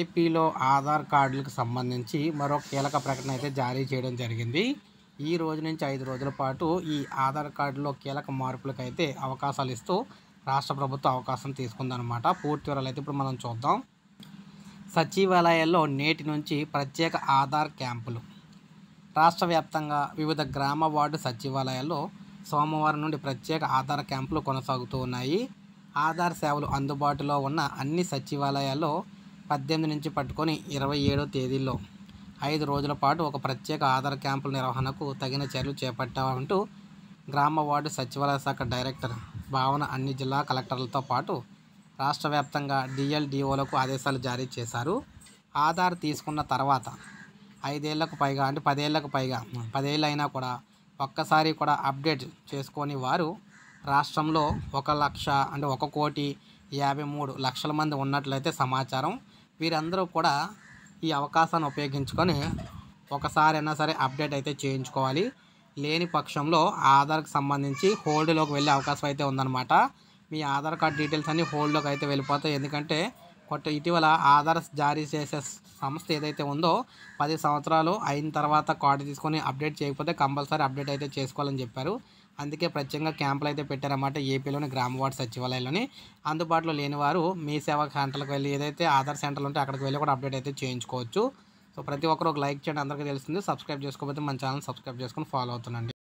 ఏపీలో ఆధార్ కార్డులకు సంబంధించి మరో కీలక ప్రకటన అయితే జారీ చేయడం జరిగింది ఈ రోజు నుంచి ఐదు రోజుల పాటు ఈ ఆధార్ కార్డులో కీలక మార్పులకు అయితే అవకాశాలు ఇస్తూ రాష్ట్ర ప్రభుత్వం అవకాశం తీసుకుందనమాట పూర్తి వివరాలు అయితే ఇప్పుడు మనం చూద్దాం సచివాలయాల్లో నేటి నుంచి ప్రత్యేక ఆధార్ క్యాంపులు రాష్ట్ర వ్యాప్తంగా వివిధ గ్రామ వార్డు సచివాలయాల్లో సోమవారం నుండి ప్రత్యేక ఆధార్ క్యాంపులు కొనసాగుతూ ఉన్నాయి ఆధార్ సేవలు అందుబాటులో ఉన్న అన్ని సచివాలయాల్లో పద్దెనిమిది నుంచి పట్టుకొని ఇరవై ఏడో తేదీల్లో ఐదు రోజుల పాటు ఒక ప్రత్యేక ఆధార్ క్యాంపుల నిర్వహణకు తగిన చర్యలు చేపట్టామంటూ గ్రామ వార్డు సచివాలయ శాఖ డైరెక్టర్ భావన అన్ని జిల్లా కలెక్టర్లతో పాటు రాష్ట్ర వ్యాప్తంగా డిఎల్డిఓలకు ఆదేశాలు జారీ చేశారు ఆధార్ తీసుకున్న తర్వాత ఐదేళ్లకు పైగా అంటే పదేళ్లకు పైగా పదేళ్ళు అయినా కూడా ఒక్కసారి కూడా అప్డేట్ చేసుకొని వారు రాష్ట్రంలో ఒక లక్ష అంటే ఒక కోటి యాభై మూడు లక్షల మంది ఉన్నట్లయితే సమాచారం వీరందరూ కూడా ఈ అవకాశాన్ని ఉపయోగించుకొని ఒకసారైనా సరే అప్డేట్ అయితే చేయించుకోవాలి లేని పక్షంలో ఆధార్కి సంబంధించి హోల్డ్లోకి వెళ్ళే అవకాశం అయితే ఉందన్నమాట మీ ఆధార్ కార్డ్ డీటెయిల్స్ అన్నీ హోల్డ్లోకి అయితే వెళ్ళిపోతాయి ఎందుకంటే కొత్త ఇటీవల ఆధార్ జారీ చేసే సంస్థ ఏదైతే ఉందో పది సంవత్సరాలు అయిన తర్వాత కార్డు తీసుకొని అప్డేట్ చేయకపోతే కంపల్సరీ అప్డేట్ అయితే చేసుకోవాలని చెప్పారు అందుకే ప్రత్యేకంగా క్యాంపులు అయితే పెట్టారన్నమాట ఏపీలోని గ్రామ వార్డు సచివాలయంలోని అందుబాటులో లేని వారు మీ సేవా సెంటర్కి వెళ్ళి ఏదైతే ఆధార్ సెంటర్లు ఉంటే అక్కడికి వెళ్ళి కూడా అప్డేట్ అయితే చేయించుకోవచ్చు సో ప్రతి ఒక్కరు ఒక లైక్ చేయండి అందరికీ తెలుస్తుంది సబ్స్క్రైబ్ చేసుకోకపోతే మన ఛానల్ సబ్స్క్రైబ్ చేసుకొని ఫాలో అవుతుందండి